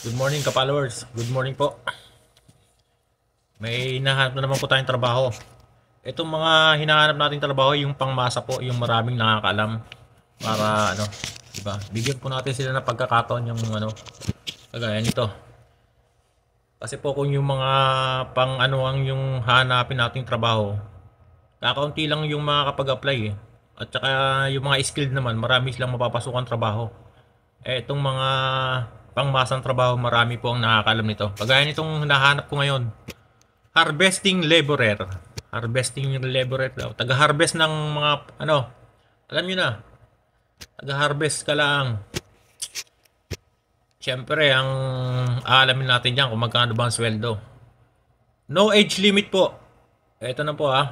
Good morning kapalowers. Good morning po. May hinahanap na naman po tayong trabaho. Itong mga hinahanap nating trabaho, yung pangmasa po, yung maraming nakakaalam para ano, diba? Bigyan po natin sila ng pagkakataon yung ano, kagaya nito. Kasi po kung yung mga pang ano ang yung hanapin nating trabaho, kakaunti lang yung mga kapag apply eh. At saka yung mga skilled naman, marami silang mapapasukan trabaho etong eh, mga pangmasang trabaho, marami po ang nakakalam nito. Kagaya nitong hinahanap ko ngayon, harvesting laborer. Harvesting laborer daw. Taga-harvest ng mga, ano, alam nyo na, taga-harvest ka lang. Siyempre, ang alamin natin dyan kung magkano ba ang sweldo. No age limit po. Ito na po ha. Ah.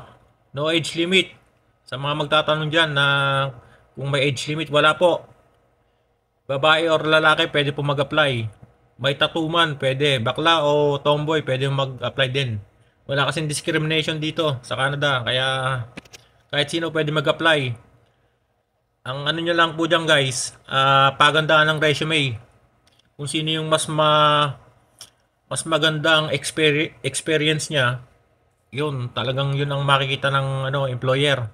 No age limit. Sa mga magtatanong dyan na kung may age limit, wala po Babae or lalaki, pwede po mag-apply. May tatuman, pwede. Bakla o tomboy, pwede mag-apply din. Wala kasing discrimination dito sa Canada. Kaya kahit sino pwede mag-apply. Ang ano nyo lang po dyan guys, uh, pagandaan ng resume. Kung sino yung mas ma mas maganda magandang experience niya, yun, talagang yun ang makikita ng ano employer.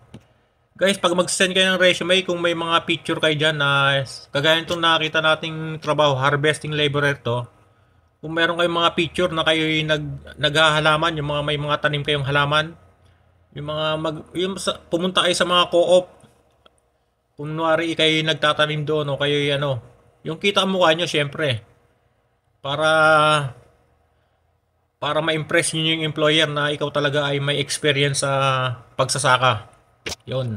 Guys, pag mag-send kayo ng resume, kung may mga picture kayo dyan na kagaya nitong nakita nating trabaho, harvesting laborer to, kung meron kayong mga picture na kayo nag, naghahalaman, yung mga may mga tanim kayong halaman, yung mga mag, yung, sa, pumunta kayo sa mga co-op, kung kunwari kayo nagtatanim doon o kayo ano, yung kita ang mukha nyo syempre, para para ma-impress niyo yung employer na ikaw talaga ay may experience sa pagsasaka. Yun.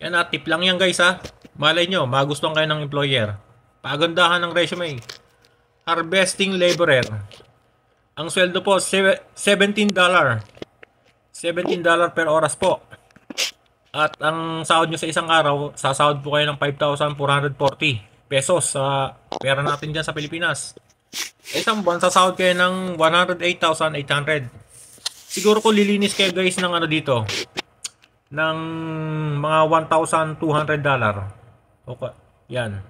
Yan na, ah, tip lang yan guys ha. Ah. Malay nyo, magustuhan kayo ng employer. Pagandahan ng resume. Harvesting laborer. Ang sweldo po, $17. $17 per oras po. At ang sahod nyo sa isang araw, sasahod po kayo ng 5,440 pesos sa pera natin dyan sa Pilipinas. Isang buwan, sasahod kayo ng 108,800. Siguro ko lilinis kayo guys ng ano dito, ng mga 1,200 dollar. Okay, yan.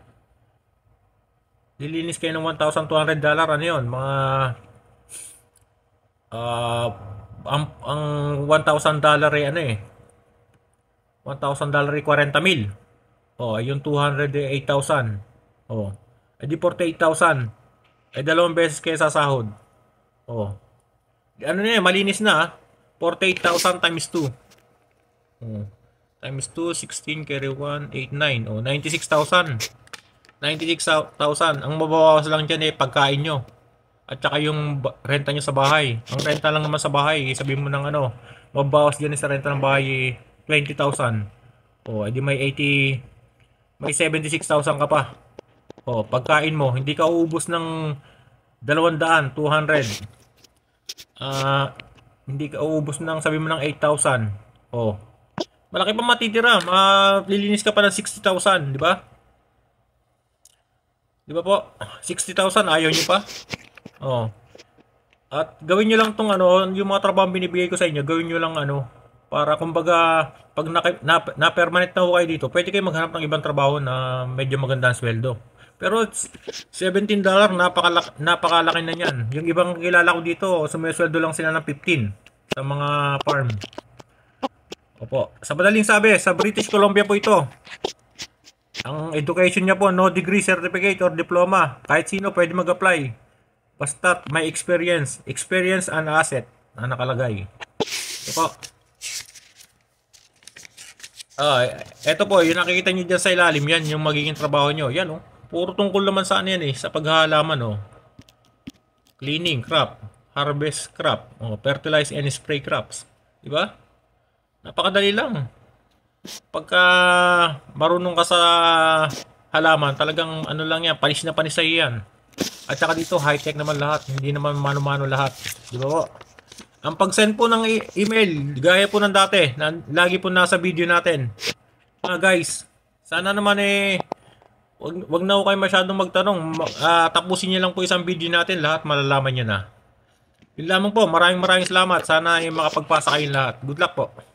Lilinis kayo ng 1,200 dollar, ano yun? Mga uh, ang, ang 1,000 dollar ay ano eh 1,000 dollar ay 40 mil. Oh, yung 200 ay 8,000. Oh. Ay 48,000. Ay dalawang beses kayo sasahod. Oh. Ano na eh, malinis na. 48,000 ah. times 2. Oh. Times 2, 16, carry 1, 8, 9. Oh, 96,000. 96,000. Ang mababawas lang diyan eh, pagkain nyo. At saka yung renta nyo sa bahay. Ang renta lang naman sa bahay, eh, sabihin mo nang ano, mababawas diyan eh, sa renta ng bahay, 20,000. Eh, oh, edi may 80, may 76,000 ka pa. Oh, pagkain mo, hindi ka uubos ng 200, 200. Ah, uh, hindi ka uubos ng sabi mo ng 8,000. Oh. Malaki pa matitira. Malilinis ka pa ng 60,000, di ba? Di ba po? 60,000, ayaw nyo pa? Oo. At gawin nyo lang tong ano, yung mga trabaho binibigay ko sa inyo, gawin nyo lang ano, para kumbaga, pag na, na, na permanent na ho kayo dito, pwede kayo maghanap ng ibang trabaho na medyo maganda ang sweldo. Pero 17 dollar, napakalaki, napakalaki na niyan. Yung ibang kilala ko dito, sumisweldo lang sila ng 15 sa mga farm. Opo. Sa madaling sabi, sa British Columbia po ito. Ang education niya po, no degree, certificate, or diploma. Kahit sino pwede mag-apply. Basta may experience. Experience and asset na nakalagay. Ito po. Ah, ito po, yung nakikita niyo diyan sa ilalim, yan yung magiging trabaho niyo. Yan oh. Puro tungkol naman sa ano yan eh, sa paghahalaman oh. Cleaning crop, harvest crop, oh, fertilize and spray crops, 'di ba? Napakadali lang. Pagka marunong ka sa halaman, talagang ano lang yan, panis na panis sa'yo yan. At saka dito, high-tech naman lahat. Hindi naman mano-mano lahat. Di ba po? Ang pag-send po ng e- email, gaya po ng dati, na, lagi po nasa video natin. Mga ah, guys, sana naman eh, wag, wag na kayo masyadong magtanong. Uh, tapusin niyo lang po isang video natin, lahat malalaman niyo na. Yun lamang po, maraming maraming salamat. Sana ay eh, makapagpasa kayo lahat. Good luck po.